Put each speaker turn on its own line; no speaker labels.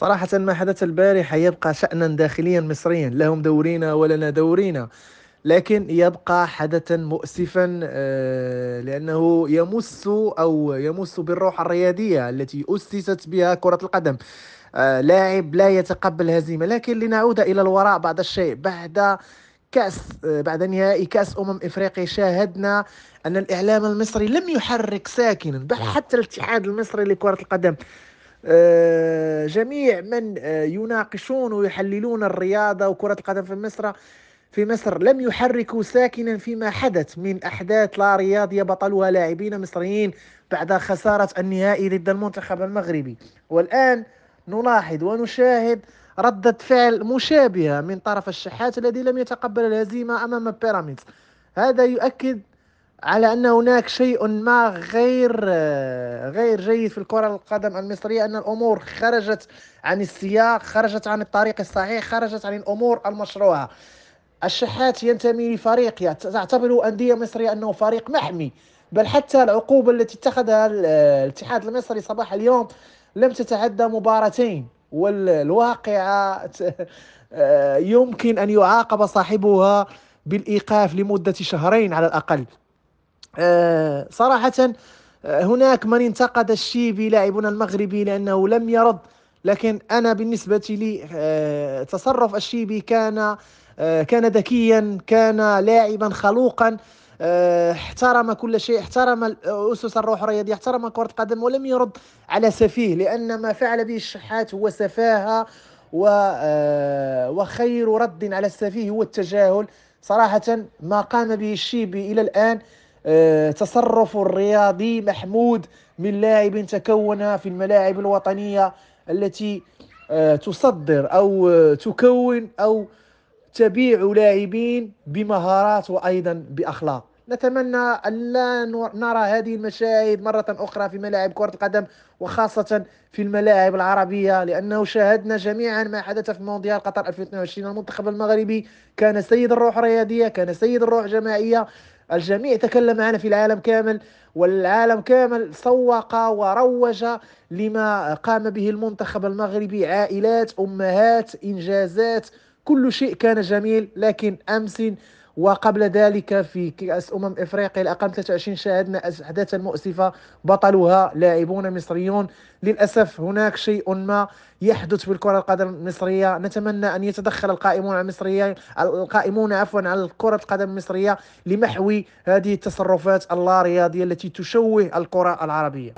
صراحة ما حدث البارحة يبقى شأنا داخليا مصريا لهم دورينا ولنا دورينا لكن يبقى حدثا مؤسفا آه، لأنه يمس أو يمس بالروح الريادية التي أسست بها كرة القدم آه، لاعب لا يتقبل هزيمة لكن لنعود إلى الوراء بعض الشيء بعد كأس آه، بعد نهائي كأس أمم إفريقيا شاهدنا أن الإعلام المصري لم يحرك ساكنا بل نعم. حتى الاتحاد المصري لكرة القدم آه، جميع من آه، يناقشون ويحللون الرياضة وكرة القدم في مصر في مصر لم يحركوا ساكنا فيما حدث من أحداث لا رياضية بطلها لاعبين مصريين بعد خسارة النهائي ضد المنتخب المغربي والآن نلاحظ ونشاهد ردة فعل مشابهة من طرف الشحات الذي لم يتقبل الهزيمة أمام بيراميدز هذا يؤكد على ان هناك شيء ما غير آه، غير جيد في الكره القدم المصريه ان الامور خرجت عن السياق خرجت عن الطريق الصحيح خرجت عن الامور المشروعه الشحات ينتمي لفريق تعتبر انديه مصريه انه فريق محمي بل حتى العقوبه التي اتخذها آه، الاتحاد المصري صباح اليوم لم تتعدى مباراتين والواقعه آه، يمكن ان يعاقب صاحبها بالايقاف لمده شهرين على الاقل آه، صراحة آه، هناك من انتقد الشيبي لاعبنا المغربي لأنه لم يرد لكن أنا بالنسبة لي آه، تصرف الشيبي كان كان ذكيا كان لاعبا خلوقا احترم كل شيء احترم اسس الروح الرياضيه احترم كره قدم ولم يرد على سفيه لان ما فعل به الشحات هو سفاهه و وخير رد على السفيه هو التجاهل صراحه ما قام به الشيبي الى الان آه، تصرف الرياضي محمود من لاعب تكون في الملاعب الوطنية التي آه، تصدر أو آه، تكون أو تبيع لاعبين بمهارات وأيضا بأخلاق نتمنى أن لا نرى هذه المشاهد مرة أخرى في ملاعب كرة القدم وخاصة في الملاعب العربية لأنه شاهدنا جميعا ما حدث في مونديال قطر 2022 المنتخب المغربي كان سيد الروح الرياضية كان سيد الروح الجماعية الجميع تكلم عنه في العالم كامل والعالم كامل سوق وروج لما قام به المنتخب المغربي عائلات أمهات إنجازات كل شيء كان جميل لكن أمس وقبل ذلك في كأس أمم إفريقيا الاقل 23 شاهدنا أحداثا مؤسفة بطلها لاعبون مصريون للأسف هناك شيء ما يحدث الكره القدم المصرية نتمنى أن يتدخل القائمون على المصريين القائمون عفوا على كرة القدم المصرية لمحو هذه التصرفات اللا رياضية التي تشوه الكرة العربية